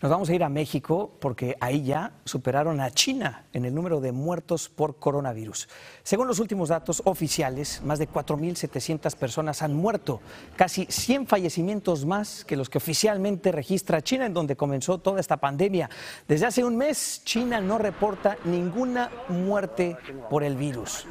Nos vamos a ir a México porque ahí ya superaron a China en el número de muertos por coronavirus. Según los últimos datos oficiales, más de 4.700 personas han muerto, casi 100 fallecimientos más que los que oficialmente registra China, en donde comenzó toda esta pandemia. Desde hace un mes, China no reporta ninguna muerte por el virus.